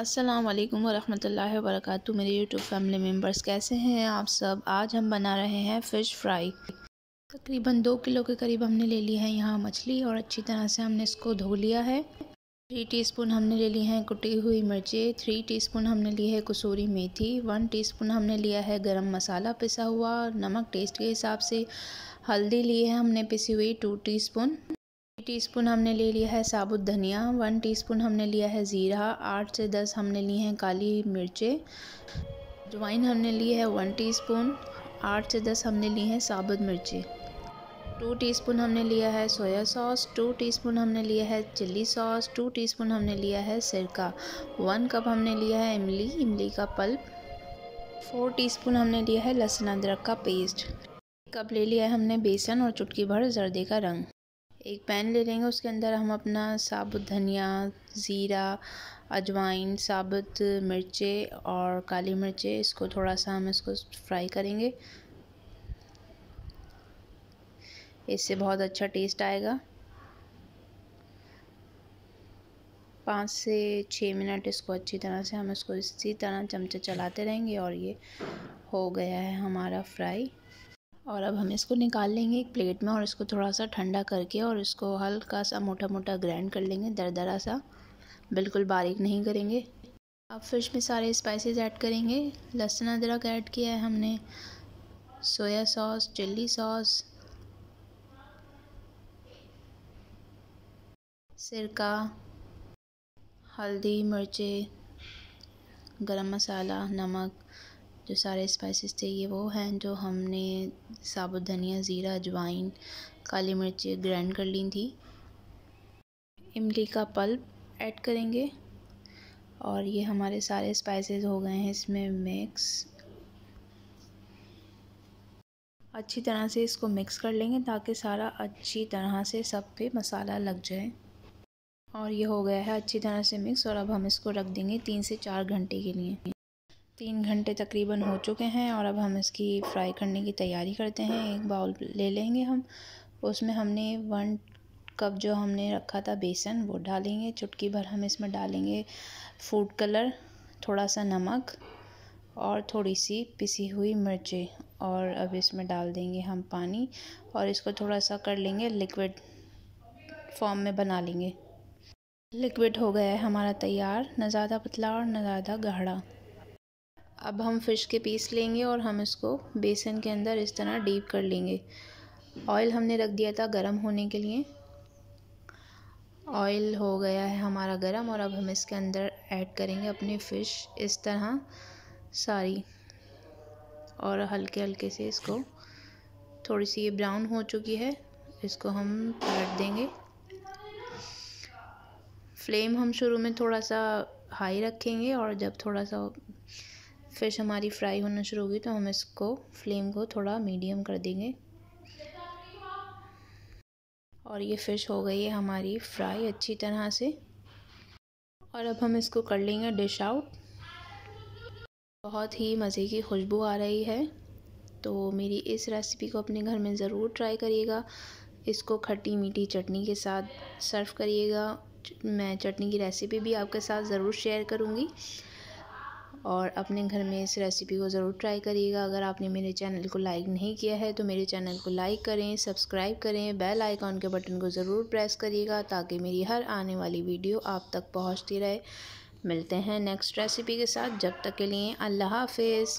अस्सलाम वालेकुम वरहमतुल्लाहि वबरकatuh मेरे YouTube फैमिली मेम्बर्स कैसे हैं आप सब आज हम बना रहे हैं फ़िश फ्राई तकरीबन दो किलो के करीब हमने ले ली है यहाँ मछली और अच्छी तरह से हमने इसको धो लिया है थ्री टीस्पून हमने ले ली है कुटी हुई मिर्चें थ्री टीस्पून हमने ली है कसूरी मेथी वन टीस्पून हमने लिया है गरम मसाला पिसा हुआ नमक टेस्ट के हिसाब से हल्दी ली है हमने पिसी हुई टू टीस्पून टीस्पून हमने ले लिया है साबुत धनिया वन टीस्पून हमने लिया है ज़ीरा आठ से दस हमने लिए हैं काली मिर्चें जवाइन हमने ली है वन टीस्पून आठ से दस हमने लिए हैं साबुत मिर्चें टू टीस्पून हमने लिया है सोया सॉस टू टीस्पून हमने लिया है चिल्ली सॉस टू टीस्पून हमने लिया है सिरका वन कप हमने लिया है इमली इमली का पल्प फोर टीस्पून हमने लिया है लहसुन अदरक का पेस्ट कप ले लिया है हमने बेसन और चुटकी भर जर्दे का रंग एक पैन ले लेंगे उसके अंदर हम अपना साबुत धनिया ज़ीरा अजवाइन साबुत मिर्चे और काली मिर्चें इसको थोड़ा सा हम इसको फ्राई करेंगे इससे बहुत अच्छा टेस्ट आएगा पाँच से छः मिनट इसको अच्छी तरह से हम इसको इसी तरह चमचे चलाते रहेंगे और ये हो गया है हमारा फ्राई और अब हम इसको निकाल लेंगे एक प्लेट में और इसको थोड़ा सा ठंडा करके और इसको हल्का सा मोटा मोटा ग्राइंड कर लेंगे दरदरा सा बिल्कुल बारीक नहीं करेंगे अब फिश में सारे स्पाइसेस ऐड करेंगे लहसुन अदरक ऐड किया है हमने सोया सॉस चिल्ली सॉस सिरका हल्दी मिर्चे गरम मसाला नमक जो सारे स्पाइसेस थे ये वो हैं जो हमने साबुत धनिया ज़ीरा अजवाइन काली मिर्च ग्राइंड कर ली थी इमली का पल्प ऐड करेंगे और ये हमारे सारे स्पाइसेस हो गए हैं इसमें मिक्स अच्छी तरह से इसको मिक्स कर लेंगे ताकि सारा अच्छी तरह से सब पे मसाला लग जाए और ये हो गया है अच्छी तरह से मिक्स और अब हम इसको रख देंगे तीन से चार घंटे के लिए तीन घंटे तकरीबन हो चुके हैं और अब हम इसकी फ्राई करने की तैयारी करते हैं एक बाउल ले लेंगे हम उसमें हमने वन कप जो हमने रखा था बेसन वो डालेंगे चुटकी भर हम इसमें डालेंगे फूड कलर थोड़ा सा नमक और थोड़ी सी पिसी हुई मिर्चें और अब इसमें डाल देंगे हम पानी और इसको थोड़ा सा कर लेंगे लिक्विड फॉर्म में बना लेंगे लिक्विड हो गया है हमारा तैयार ना ज़्यादा पतला और ना ज़्यादा गाढ़ा अब हम फ़िश के पीस लेंगे और हम इसको बेसन के अंदर इस तरह डीप कर लेंगे ऑयल हमने रख दिया था गर्म होने के लिए ऑयल हो गया है हमारा गरम और अब हम इसके अंदर ऐड करेंगे अपनी फ़िश इस तरह सारी और हल्के हल्के से इसको थोड़ी सी ये ब्राउन हो चुकी है इसको हम पलट देंगे फ्लेम हम शुरू में थोड़ा सा हाई रखेंगे और जब थोड़ा सा फिश हमारी फ्राई होना शुरू होगी तो हम इसको फ्लेम को थोड़ा मीडियम कर देंगे और ये फ़िश हो गई है हमारी फ्राई अच्छी तरह से और अब हम इसको कर लेंगे डिश आउट बहुत ही मज़े की खुशबू आ रही है तो मेरी इस रेसिपी को अपने घर में ज़रूर ट्राई करिएगा इसको खट्टी मीठी चटनी के साथ सर्व करिएगा मैं चटनी की रेसिपी भी आपके साथ ज़रूर शेयर करूँगी और अपने घर में इस रेसिपी को ज़रूर ट्राई करिएगा अगर आपने मेरे चैनल को लाइक नहीं किया है तो मेरे चैनल को लाइक करें सब्सक्राइब करें बेल आइकॉन के बटन को ज़रूर प्रेस करिएगा ताकि मेरी हर आने वाली वीडियो आप तक पहुँचती रहे मिलते हैं नेक्स्ट रेसिपी के साथ जब तक के लिए अल्लाह हाफिज़